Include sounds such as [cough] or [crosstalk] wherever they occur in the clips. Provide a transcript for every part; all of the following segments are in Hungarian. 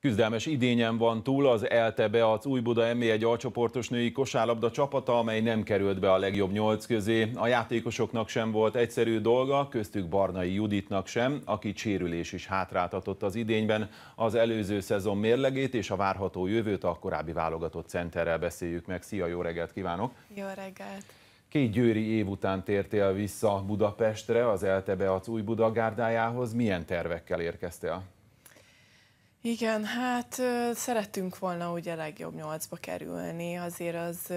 Küzdelmes idényen van túl az Elte Beac Újbuda M1 e alcsoportos női kosárlabda csapata, amely nem került be a legjobb nyolc közé. A játékosoknak sem volt egyszerű dolga, köztük Barnai Juditnak sem, aki sérülés is hátráltatott az idényben. Az előző szezon mérlegét és a várható jövőt a korábbi válogatott centerrel beszéljük meg. Szia, jó reggelt kívánok! Jó reggelt! Két győri év után tértél vissza Budapestre, az Elte Beac Újbuda gárdájához. Milyen tervekkel érkeztél? Igen, hát szerettünk volna ugye legjobb nyolcba kerülni, azért az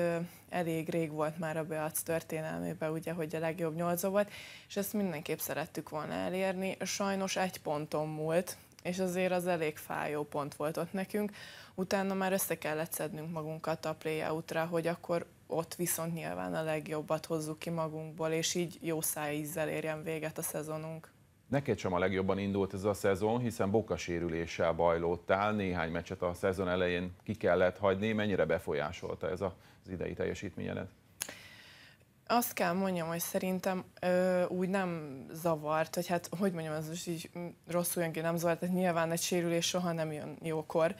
elég rég volt már a Beac történelmében, ugye, hogy a legjobb nyolcba volt, és ezt mindenképp szerettük volna elérni. Sajnos egy ponton múlt, és azért az elég fájó pont volt ott nekünk. Utána már össze kellett szednünk magunkat a playoutra, hogy akkor ott viszont nyilván a legjobbat hozzuk ki magunkból, és így jó szájízzel érjen véget a szezonunk. Neked sem a legjobban indult ez a szezon, hiszen bokasérüléssel bajlódtál, néhány meccset a szezon elején ki kellett hagyni. Mennyire befolyásolta ez az idei teljesítményedet? Azt kell mondjam, hogy szerintem ö, úgy nem zavart, hogy hát hogy mondjam, ez most így rosszul jön ki, nem zavart, tehát nyilván egy sérülés soha nem jön jókor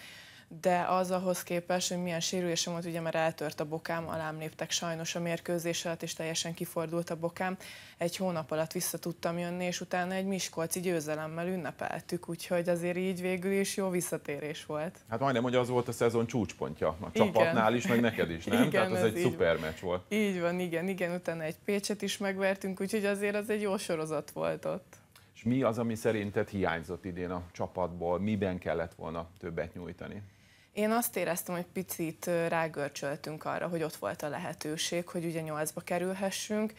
de az ahhoz képest, hogy milyen sérülésem volt, ugye már eltört a bokám, alám léptek sajnos a mérkőzés alatt, és teljesen kifordult a bokám. Egy hónap alatt vissza tudtam jönni, és utána egy Miskolci győzelemmel ünnepeltük, úgyhogy azért így végül is jó visszatérés volt. Hát majdnem, hogy az volt a szezon csúcspontja a igen. csapatnál is, meg neked is, nem? [laughs] Igen, Tehát az, az egy szuper meccs volt. Így van, igen, igen, utána egy Pécset is megvertünk, úgyhogy azért az egy jó sorozat volt ott. És mi az, ami szerinted hiányzott idén a csapatból? Miben kellett volna többet nyújtani? Én azt éreztem, hogy picit rágörcsöltünk arra, hogy ott volt a lehetőség, hogy ugye nyolcba kerülhessünk,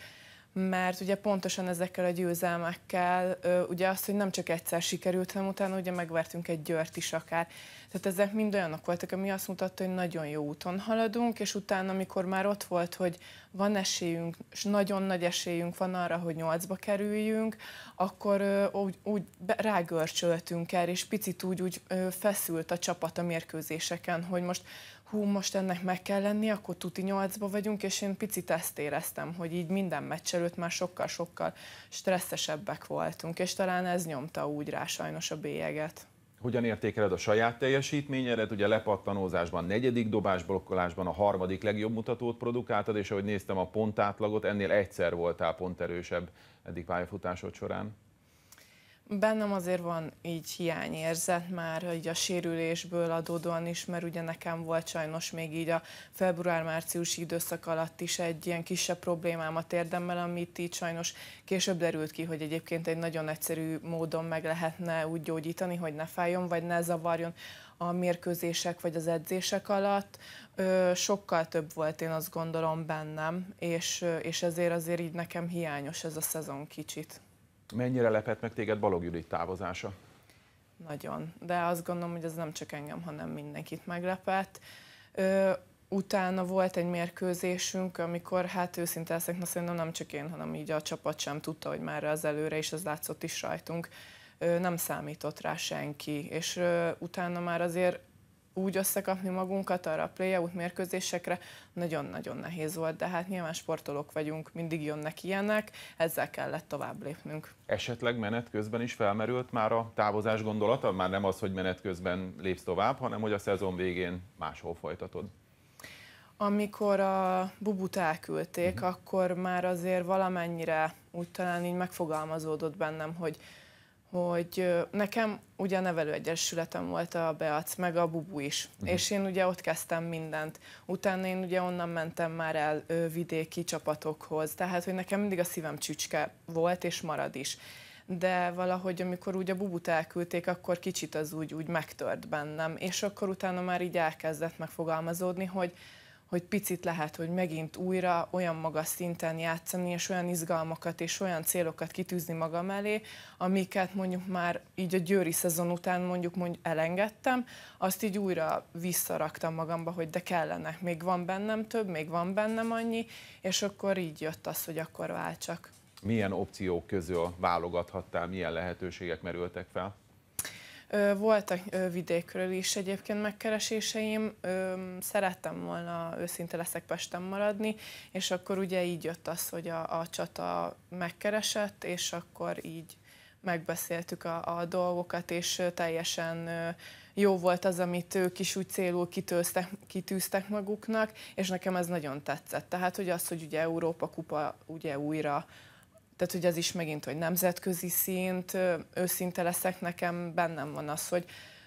mert ugye pontosan ezekkel a győzelmekkel, ugye azt, hogy nem csak egyszer sikerült, hanem utána ugye megvertünk egy győrt is akár. Tehát ezek mind olyanok voltak, ami azt mutatta, hogy nagyon jó úton haladunk, és utána, amikor már ott volt, hogy van esélyünk, és nagyon nagy esélyünk van arra, hogy nyolcba kerüljünk, akkor ö, úgy, úgy rágörcsöltünk el, és picit úgy, úgy ö, feszült a csapat a mérkőzéseken, hogy most hú, most ennek meg kell lenni, akkor tuti nyolcba vagyunk, és én picit ezt éreztem, hogy így minden meccs előtt már sokkal-sokkal stresszesebbek voltunk, és talán ez nyomta úgy rá sajnos a bélyeget hogyan értékeled a saját teljesítményedet? Ugye lepattanózásban, negyedik dobásblokkolásban a harmadik legjobb mutatót produkáltad, és ahogy néztem a pontátlagot, ennél egyszer voltál ponterősebb eddig pályafutásod során. Bennem azért van így hiányérzet már hogy a sérülésből adódóan is, mert ugye nekem volt sajnos még így a február-márciusi időszak alatt is egy ilyen kisebb problémám a térdemmel, amit így sajnos később derült ki, hogy egyébként egy nagyon egyszerű módon meg lehetne úgy gyógyítani, hogy ne fájjon, vagy ne zavarjon a mérkőzések vagy az edzések alatt ö, sokkal több volt én azt gondolom bennem, és, és ezért azért így nekem hiányos ez a szezon kicsit. Mennyire lepett meg téged Balog Judit távozása? Nagyon, de azt gondolom, hogy ez nem csak engem, hanem mindenkit meglepett. Ö, utána volt egy mérkőzésünk, amikor hát őszinte leszek, na szerintem nem csak én, hanem így a csapat sem tudta, hogy már az előre, és az látszott is rajtunk. Ö, nem számított rá senki, és ö, utána már azért úgy összekapni magunkat arra a play-out mérkőzésekre nagyon-nagyon nehéz volt, de hát nyilván sportolók vagyunk, mindig jönnek ilyenek, ezzel kellett tovább lépnünk. Esetleg menet közben is felmerült már a távozás gondolata? Már nem az, hogy menet közben lépsz tovább, hanem hogy a szezon végén máshol folytatod. Amikor a bubut elküldték, uh-huh. akkor már azért valamennyire úgy talán így megfogalmazódott bennem, hogy hogy nekem ugye a nevelőegyesületem volt a Beac, meg a Bubu is, uh-huh. és én ugye ott kezdtem mindent. Utána én ugye onnan mentem már el ö, vidéki csapatokhoz, tehát hogy nekem mindig a szívem csücske volt, és marad is. De valahogy amikor úgy a bubut elküldték, akkor kicsit az úgy, úgy megtört bennem, és akkor utána már így elkezdett megfogalmazódni, hogy hogy picit lehet, hogy megint újra olyan magas szinten játszani, és olyan izgalmakat és olyan célokat kitűzni magam elé, amiket mondjuk már így a győri szezon után mondjuk, mondjuk elengedtem, azt így újra visszaraktam magamba, hogy de kellene, még van bennem több, még van bennem annyi, és akkor így jött az, hogy akkor váltsak. Milyen opciók közül válogathattál, milyen lehetőségek merültek fel? Voltak vidékről is egyébként megkereséseim, szerettem volna, őszinte leszek Pesten maradni, és akkor ugye így jött az, hogy a, a csata megkeresett, és akkor így megbeszéltük a, a dolgokat, és teljesen jó volt az, amit ők is úgy célul kitőztek, kitűztek maguknak, és nekem ez nagyon tetszett. Tehát, hogy az, hogy ugye Európa Kupa ugye újra tehát, hogy az is megint, hogy nemzetközi szint, őszinte leszek nekem, bennem van az, hogy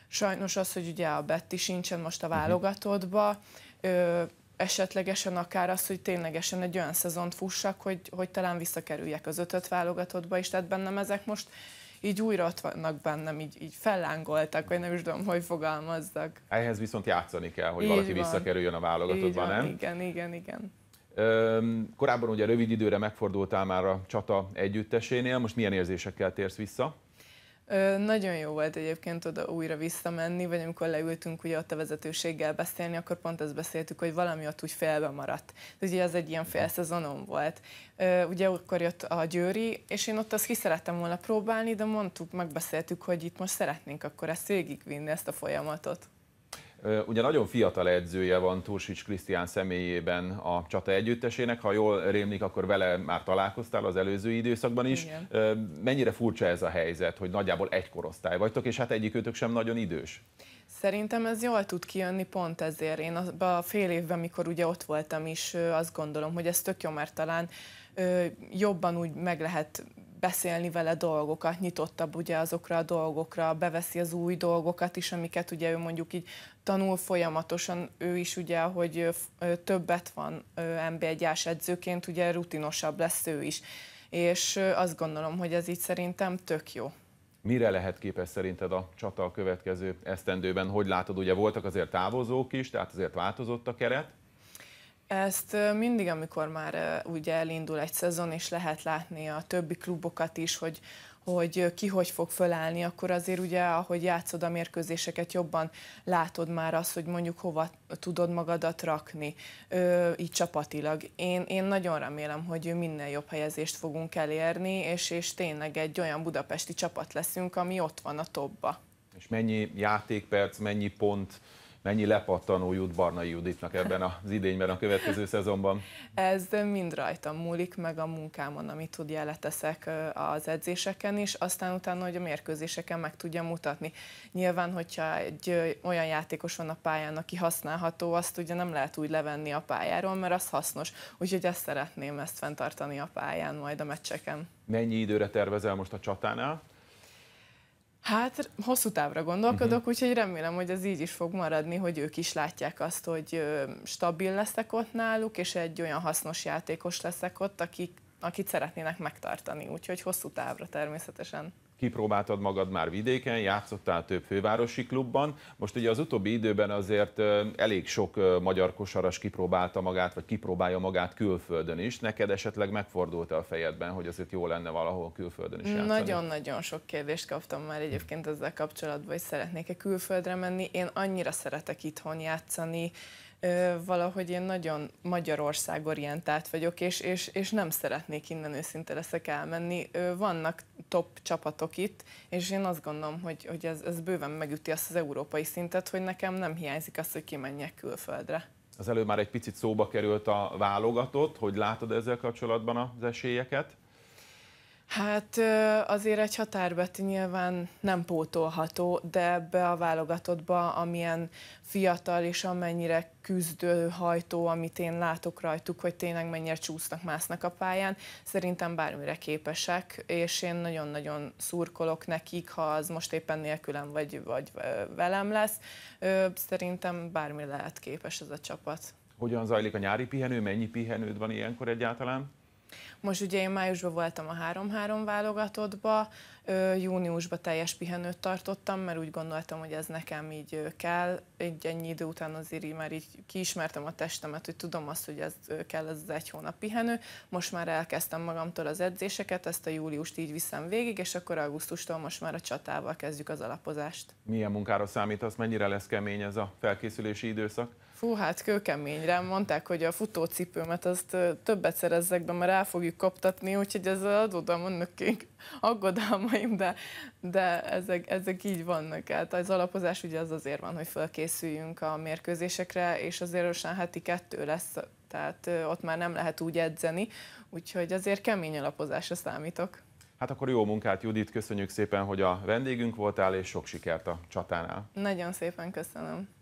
sajnos az, hogy ugye a Betty sincsen most a mhm. válogatottba, ö, esetlegesen akár az, hogy ténylegesen egy olyan szezont fussak, hogy, hogy talán visszakerüljek az ötöt válogatottba is, tehát bennem ezek most így újra ott vannak bennem, így, így fellángoltak, vagy nem is tudom, hogy fogalmazzak. Ehhez viszont játszani kell, hogy így valaki van. visszakerüljön a válogatottba, nem? Igen, igen, igen. Korábban ugye rövid időre megfordultál már a csata együttesénél, most milyen érzésekkel térsz vissza? Ö, nagyon jó volt egyébként oda újra visszamenni, vagy amikor leültünk ugye ott a vezetőséggel beszélni, akkor pont ezt beszéltük, hogy valami ott úgy félbe maradt. De ugye az egy ilyen fél volt. Ö, ugye akkor jött a Győri, és én ott azt ki szerettem volna próbálni, de mondtuk, megbeszéltük, hogy itt most szeretnénk akkor ezt végigvinni, ezt a folyamatot. Ugye nagyon fiatal edzője van Tursics Krisztián személyében a csata együttesének, ha jól rémlik, akkor vele már találkoztál az előző időszakban is. Igen. Mennyire furcsa ez a helyzet, hogy nagyjából egy korosztály vagytok, és hát egyikőtök sem nagyon idős? Szerintem ez jól tud kijönni pont ezért. Én a fél évben, mikor ugye ott voltam is, azt gondolom, hogy ez tök jó, mert talán jobban úgy meg lehet beszélni vele dolgokat, nyitottabb ugye azokra a dolgokra, beveszi az új dolgokat is, amiket ugye ő mondjuk így tanul folyamatosan, ő is ugye, hogy többet van mb 1 edzőként, ugye rutinosabb lesz ő is. És azt gondolom, hogy ez így szerintem tök jó. Mire lehet képes szerinted a csata a következő esztendőben? Hogy látod, ugye voltak azért távozók is, tehát azért változott a keret, ezt mindig, amikor már ugye elindul egy szezon, és lehet látni a többi klubokat is, hogy, hogy ki hogy fog fölállni, akkor azért ugye, ahogy játszod a mérkőzéseket, jobban látod már azt, hogy mondjuk hova tudod magadat rakni, ö, így csapatilag. Én, én nagyon remélem, hogy minél jobb helyezést fogunk elérni, és, és tényleg egy olyan budapesti csapat leszünk, ami ott van a topba. És mennyi játékperc, mennyi pont, mennyi lepattanó jut Barnai Juditnak ebben az idényben, a következő szezonban? Ez mind rajtam múlik, meg a munkámon, amit tud leteszek az edzéseken is, aztán utána, hogy a mérkőzéseken meg tudja mutatni. Nyilván, hogyha egy olyan játékos van a pályán, aki használható, azt ugye nem lehet úgy levenni a pályáról, mert az hasznos. Úgyhogy ezt szeretném ezt fenntartani a pályán, majd a meccseken. Mennyi időre tervezel most a csatánál? Hát hosszú távra gondolkodok, uh-huh. úgyhogy remélem, hogy ez így is fog maradni, hogy ők is látják azt, hogy stabil leszek ott náluk, és egy olyan hasznos játékos leszek ott, akik, akit szeretnének megtartani, úgyhogy hosszú távra természetesen kipróbáltad magad már vidéken, játszottál több fővárosi klubban. Most ugye az utóbbi időben azért elég sok magyar kosaras kipróbálta magát, vagy kipróbálja magát külföldön is. Neked esetleg megfordult a fejedben, hogy azért jó lenne valahol külföldön is játszani? Nagyon-nagyon sok kérdést kaptam már egyébként ezzel kapcsolatban, hogy szeretnék-e külföldre menni. Én annyira szeretek itthon játszani, ö, valahogy én nagyon Magyarország orientált vagyok, és, és, és nem szeretnék innen őszinte leszek elmenni. Ö, vannak top csapatok itt, és én azt gondolom, hogy, hogy ez, ez bőven megüti azt az európai szintet, hogy nekem nem hiányzik az, hogy kimenjek külföldre. Az előbb már egy picit szóba került a válogatott, hogy látod ezzel kapcsolatban az esélyeket? Hát azért egy határbeti nyilván nem pótolható, de ebbe a válogatottba, amilyen fiatal és amennyire küzdő hajtó, amit én látok rajtuk, hogy tényleg mennyire csúsznak, másznak a pályán, szerintem bármire képesek, és én nagyon-nagyon szurkolok nekik, ha az most éppen nélkülem vagy, vagy velem lesz, szerintem bármire lehet képes ez a csapat. Hogyan zajlik a nyári pihenő, mennyi pihenőd van ilyenkor egyáltalán? Most ugye én májusban voltam a 3-3 válogatottba, júniusban teljes pihenőt tartottam, mert úgy gondoltam, hogy ez nekem így kell. Egy ennyi idő után azért így már így kiismertem a testemet, hogy tudom azt, hogy ez kell ez az egy hónap pihenő. Most már elkezdtem magamtól az edzéseket, ezt a júliust így viszem végig, és akkor augusztustól most már a csatával kezdjük az alapozást. Milyen munkára számítasz, mennyire lesz kemény ez a felkészülési időszak? Fú, hát kőkeményre. Mondták, hogy a futócipőmet azt többet szerezzek be, mert el fogjuk kaptatni, úgyhogy ezzel adódom vannak aggodalmaim, de, de ezek, ezek így vannak. Hát az alapozás ugye az azért van, hogy felkészüljünk a mérkőzésekre, és azért Rosán heti kettő lesz, tehát ott már nem lehet úgy edzeni, úgyhogy azért kemény alapozásra számítok. Hát akkor jó munkát, Judit, köszönjük szépen, hogy a vendégünk voltál, és sok sikert a csatánál. Nagyon szépen köszönöm.